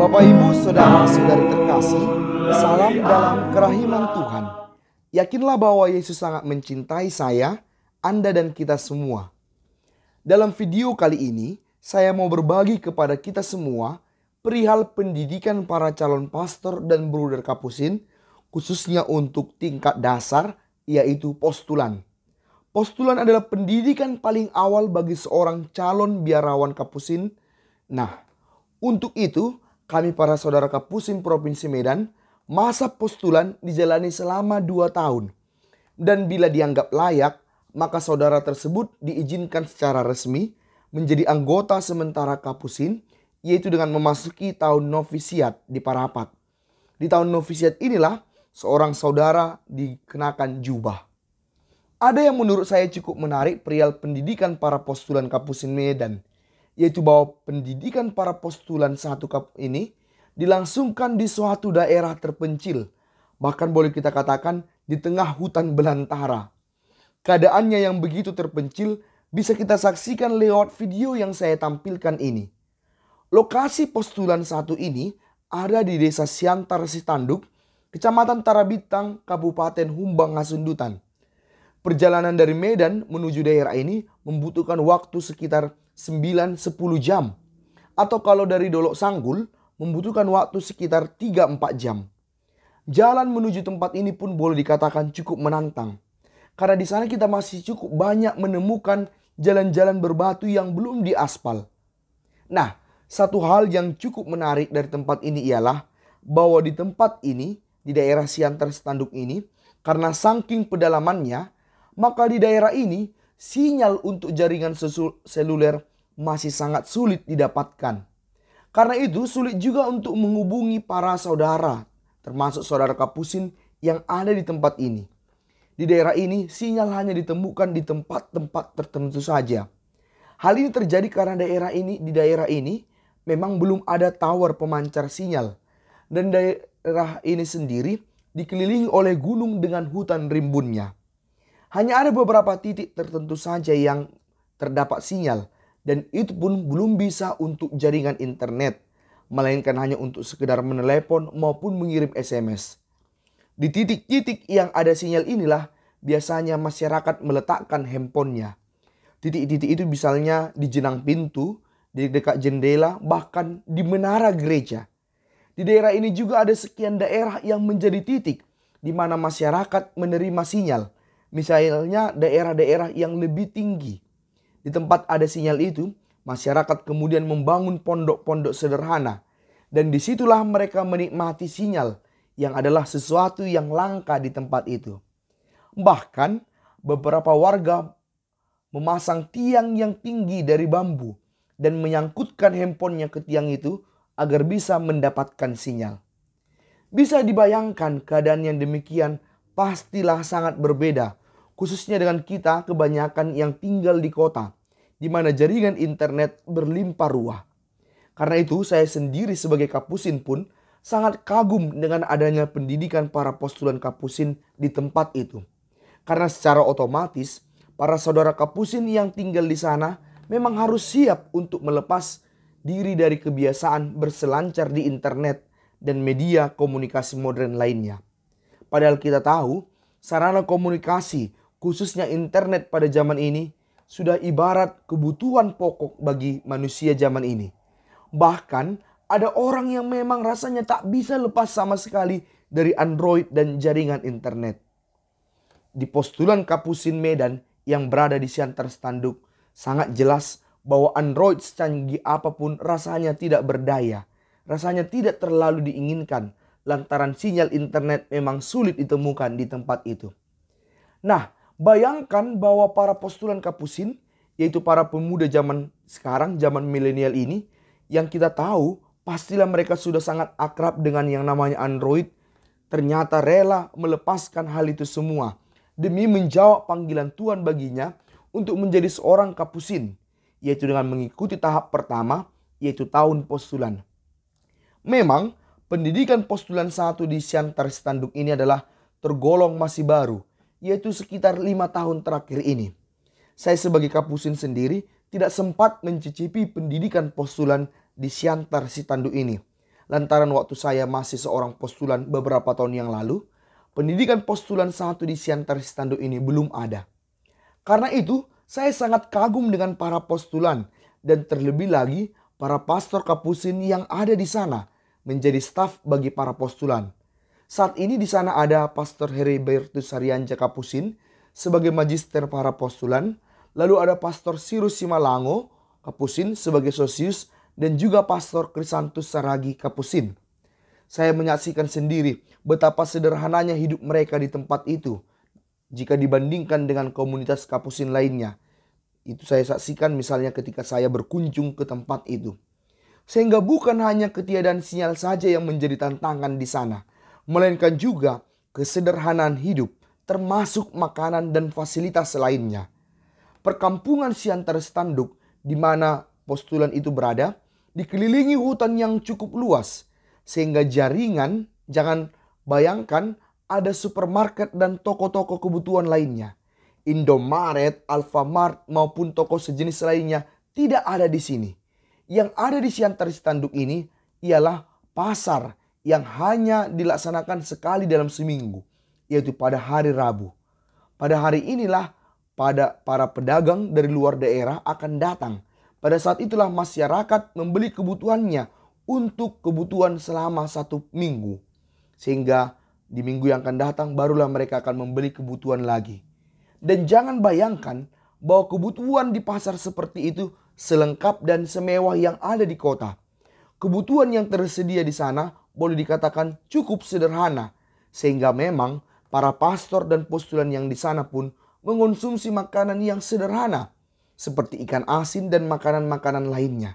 Bapak Ibu Saudara-saudari terkasih Salam dalam kerahiman Tuhan Yakinlah bahwa Yesus sangat mencintai saya, Anda dan kita semua. Dalam video kali ini, saya mau berbagi kepada kita semua perihal pendidikan para calon pastor dan bruder kapusin, khususnya untuk tingkat dasar yaitu postulan. Postulan adalah pendidikan paling awal bagi seorang calon biarawan Kapusin. Nah, untuk itu kami para saudara Kapusin Provinsi Medan, masa postulan dijalani selama dua tahun. Dan bila dianggap layak, maka saudara tersebut diizinkan secara resmi menjadi anggota sementara Kapusin, yaitu dengan memasuki tahun novisiat di Parapat. Di tahun novisiat inilah seorang saudara dikenakan jubah. Ada yang menurut saya cukup menarik perihal pendidikan para postulan Kapusin Medan, yaitu bahwa pendidikan para postulan satu kap ini dilangsungkan di suatu daerah terpencil, bahkan boleh kita katakan di tengah hutan belantara. Keadaannya yang begitu terpencil bisa kita saksikan lewat video yang saya tampilkan ini. Lokasi postulan satu ini ada di desa Siantar Sitanduk, Kecamatan Tarabitang, Kabupaten Humbang Hasundutan. Perjalanan dari Medan menuju daerah ini membutuhkan waktu sekitar 9-10 jam. Atau kalau dari Dolok Sanggul, membutuhkan waktu sekitar 3-4 jam. Jalan menuju tempat ini pun boleh dikatakan cukup menantang. Karena di sana kita masih cukup banyak menemukan jalan-jalan berbatu yang belum diaspal. Nah, satu hal yang cukup menarik dari tempat ini ialah bahwa di tempat ini di daerah Siantar Standuk ini karena saking pedalamannya, maka di daerah ini sinyal untuk jaringan seluler masih sangat sulit didapatkan. Karena itu sulit juga untuk menghubungi para saudara, termasuk saudara kapusin yang ada di tempat ini. Di daerah ini sinyal hanya ditemukan di tempat-tempat tertentu saja. Hal ini terjadi karena daerah ini di daerah ini memang belum ada tower pemancar sinyal dan daerah ini sendiri dikelilingi oleh gunung dengan hutan rimbunnya. Hanya ada beberapa titik tertentu saja yang terdapat sinyal dan itu pun belum bisa untuk jaringan internet, melainkan hanya untuk sekedar menelepon maupun mengirim SMS. Di titik-titik yang ada sinyal inilah biasanya masyarakat meletakkan handphonenya. Titik-titik itu misalnya di jenang pintu, di dekat jendela, bahkan di menara gereja. Di daerah ini juga ada sekian daerah yang menjadi titik di mana masyarakat menerima sinyal. Misalnya daerah-daerah yang lebih tinggi. Di tempat ada sinyal itu, masyarakat kemudian membangun pondok-pondok sederhana. Dan disitulah mereka menikmati sinyal yang adalah sesuatu yang langka di tempat itu. Bahkan beberapa warga memasang tiang yang tinggi dari bambu dan menyangkutkan handphonenya ke tiang itu agar bisa mendapatkan sinyal. Bisa dibayangkan keadaan yang demikian pastilah sangat berbeda, khususnya dengan kita kebanyakan yang tinggal di kota, di mana jaringan internet berlimpah ruah. Karena itu saya sendiri sebagai kapusin pun sangat kagum dengan adanya pendidikan para postulan kapusin di tempat itu. Karena secara otomatis para saudara kapusin yang tinggal di sana memang harus siap untuk melepas diri dari kebiasaan berselancar di internet dan media komunikasi modern lainnya. Padahal kita tahu, sarana komunikasi, khususnya internet pada zaman ini, sudah ibarat kebutuhan pokok bagi manusia zaman ini. Bahkan, ada orang yang memang rasanya tak bisa lepas sama sekali dari Android dan jaringan internet. Di postulan Kapusin Medan yang berada di siantar Standuk, sangat jelas bahwa Android secanggih apapun rasanya tidak berdaya. Rasanya tidak terlalu diinginkan lantaran sinyal internet memang sulit ditemukan di tempat itu. Nah, bayangkan bahwa para postulan Kapusin, yaitu para pemuda zaman sekarang, zaman milenial ini, yang kita tahu pastilah mereka sudah sangat akrab dengan yang namanya Android, ternyata rela melepaskan hal itu semua demi menjawab panggilan Tuhan baginya untuk menjadi seorang kapusin yaitu dengan mengikuti tahap pertama, yaitu tahun postulan. Memang, pendidikan postulan satu di Siantar Standuk ini adalah tergolong masih baru, yaitu sekitar lima tahun terakhir ini. Saya sebagai kapusin sendiri tidak sempat mencicipi pendidikan postulan di Siantar Sitandu ini. Lantaran waktu saya masih seorang postulan beberapa tahun yang lalu, pendidikan postulan satu di Siantar Sitandu ini belum ada. Karena itu, saya sangat kagum dengan para postulan dan terlebih lagi para pastor kapusin yang ada di sana menjadi staf bagi para postulan. Saat ini di sana ada Pastor Heribertus Sarianja Kapusin sebagai magister para postulan, lalu ada Pastor Sirus Simalango Kapusin sebagai sosius dan juga Pastor Krisantus Saragi Kapusin. Saya menyaksikan sendiri betapa sederhananya hidup mereka di tempat itu – jika dibandingkan dengan komunitas kapusin lainnya. Itu saya saksikan misalnya ketika saya berkunjung ke tempat itu. Sehingga bukan hanya ketiadaan sinyal saja yang menjadi tantangan di sana, melainkan juga kesederhanaan hidup, termasuk makanan dan fasilitas lainnya. Perkampungan Siantar Standuk di mana postulan itu berada, dikelilingi hutan yang cukup luas, sehingga jaringan, jangan bayangkan ada supermarket dan toko-toko kebutuhan lainnya. Indomaret, Alfamart maupun toko sejenis lainnya tidak ada di sini. Yang ada di Siantaris Tanduk ini ialah pasar yang hanya dilaksanakan sekali dalam seminggu, yaitu pada hari Rabu. Pada hari inilah pada para pedagang dari luar daerah akan datang. Pada saat itulah masyarakat membeli kebutuhannya untuk kebutuhan selama satu minggu. Sehingga di minggu yang akan datang barulah mereka akan membeli kebutuhan lagi. Dan jangan bayangkan bahwa kebutuhan di pasar seperti itu selengkap dan semewah yang ada di kota. Kebutuhan yang tersedia di sana boleh dikatakan cukup sederhana, sehingga memang para pastor dan postulan yang di sana pun mengonsumsi makanan yang sederhana, seperti ikan asin dan makanan-makanan lainnya.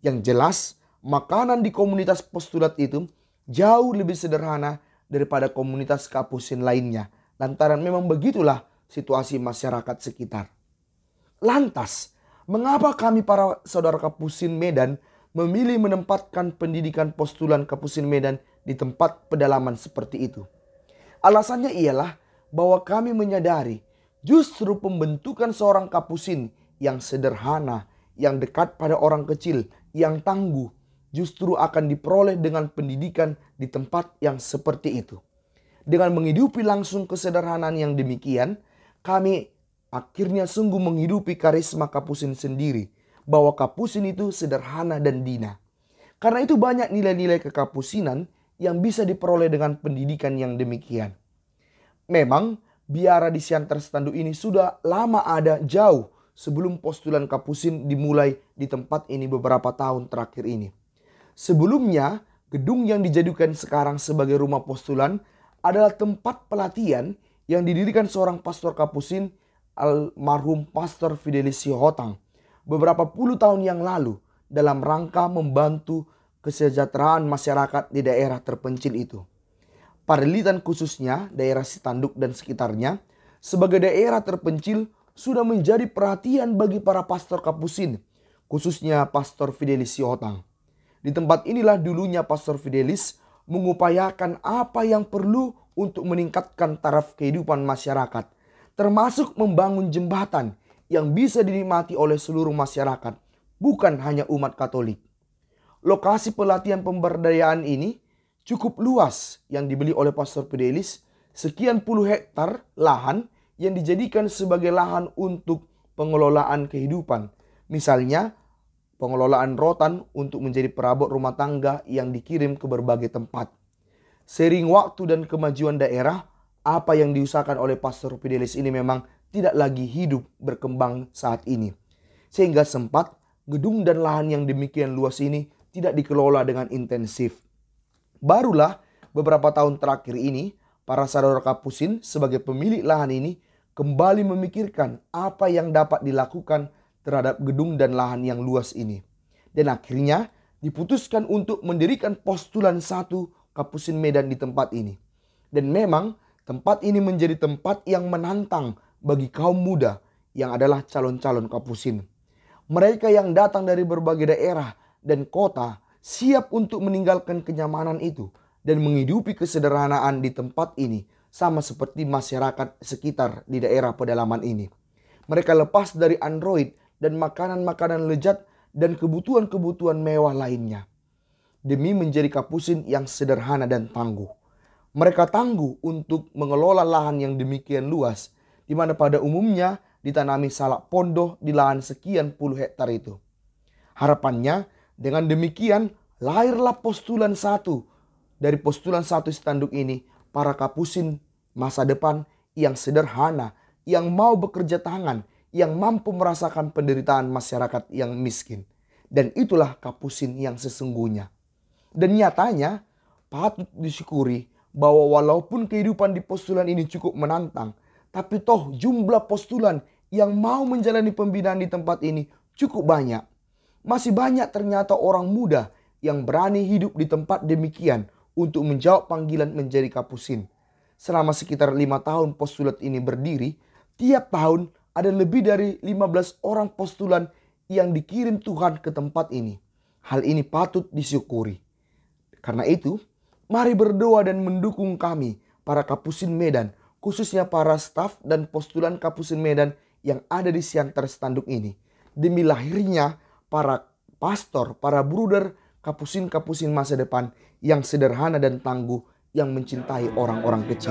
Yang jelas, makanan di komunitas postulat itu jauh lebih sederhana daripada komunitas kapusin lainnya. Lantaran memang begitulah situasi masyarakat sekitar. Lantas, mengapa kami para saudara kapusin Medan memilih menempatkan pendidikan postulan kapusin Medan di tempat pedalaman seperti itu? Alasannya ialah bahwa kami menyadari justru pembentukan seorang kapusin yang sederhana, yang dekat pada orang kecil, yang tangguh, justru akan diperoleh dengan pendidikan di tempat yang seperti itu. Dengan menghidupi langsung kesederhanaan yang demikian, kami akhirnya sungguh menghidupi karisma kapusin sendiri, bahwa kapusin itu sederhana dan dina. Karena itu banyak nilai-nilai kekapusinan yang bisa diperoleh dengan pendidikan yang demikian. Memang biara di Siantar Standu ini sudah lama ada jauh sebelum postulan kapusin dimulai di tempat ini beberapa tahun terakhir ini. Sebelumnya, gedung yang dijadikan sekarang sebagai rumah postulan adalah tempat pelatihan yang didirikan seorang pastor kapusin almarhum Pastor Fidelis Sihotang beberapa puluh tahun yang lalu dalam rangka membantu kesejahteraan masyarakat di daerah terpencil itu. Parilitan khususnya daerah Sitanduk dan sekitarnya sebagai daerah terpencil sudah menjadi perhatian bagi para pastor kapusin, khususnya pastor Fidelis Sihotang. Di tempat inilah dulunya Pastor Fidelis mengupayakan apa yang perlu untuk meningkatkan taraf kehidupan masyarakat, termasuk membangun jembatan yang bisa dinikmati oleh seluruh masyarakat, bukan hanya umat Katolik. Lokasi pelatihan pemberdayaan ini cukup luas yang dibeli oleh Pastor Fidelis, sekian puluh hektar lahan yang dijadikan sebagai lahan untuk pengelolaan kehidupan. Misalnya, pengelolaan rotan untuk menjadi perabot rumah tangga yang dikirim ke berbagai tempat. Sering waktu dan kemajuan daerah, apa yang diusahakan oleh Pastor Fidelis ini memang tidak lagi hidup berkembang saat ini. Sehingga sempat gedung dan lahan yang demikian luas ini tidak dikelola dengan intensif. Barulah beberapa tahun terakhir ini, para saudara kapusin sebagai pemilik lahan ini kembali memikirkan apa yang dapat dilakukan terhadap gedung dan lahan yang luas ini. Dan akhirnya diputuskan untuk mendirikan postulan satu Kapusin Medan di tempat ini. Dan memang tempat ini menjadi tempat yang menantang bagi kaum muda yang adalah calon-calon Kapusin. Mereka yang datang dari berbagai daerah dan kota siap untuk meninggalkan kenyamanan itu dan menghidupi kesederhanaan di tempat ini sama seperti masyarakat sekitar di daerah pedalaman ini. Mereka lepas dari android dan makanan-makanan lezat dan kebutuhan-kebutuhan mewah lainnya. Demi menjadi kapusin yang sederhana dan tangguh. Mereka tangguh untuk mengelola lahan yang demikian luas, di mana pada umumnya ditanami salak pondoh di lahan sekian puluh hektar itu. Harapannya, dengan demikian lahirlah postulan satu. Dari postulan satu standuk ini, para kapusin masa depan yang sederhana, yang mau bekerja tangan, yang mampu merasakan penderitaan masyarakat yang miskin. Dan itulah kapusin yang sesungguhnya. Dan nyatanya patut disyukuri bahwa walaupun kehidupan di postulan ini cukup menantang, tapi toh jumlah postulan yang mau menjalani pembinaan di tempat ini cukup banyak. Masih banyak ternyata orang muda yang berani hidup di tempat demikian untuk menjawab panggilan menjadi kapusin. Selama sekitar lima tahun postulat ini berdiri, tiap tahun ada lebih dari 15 orang postulan yang dikirim Tuhan ke tempat ini. Hal ini patut disyukuri. Karena itu, mari berdoa dan mendukung kami, para kapusin Medan, khususnya para staf dan postulan kapusin Medan yang ada di siang terstanduk ini. Demi lahirnya para pastor, para bruder, kapusin-kapusin masa depan yang sederhana dan tangguh yang mencintai orang-orang kecil.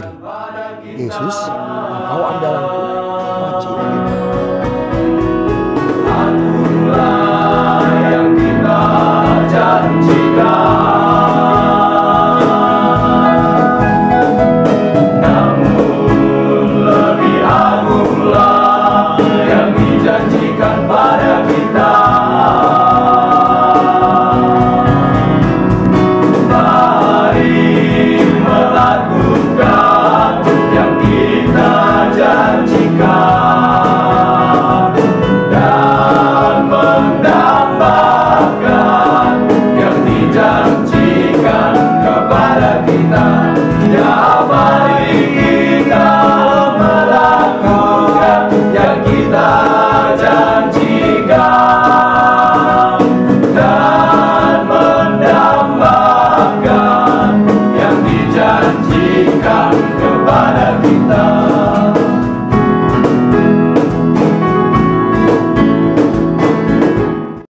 Yesus, engkau andalanku, wajib. Akulah yang kita janjikan.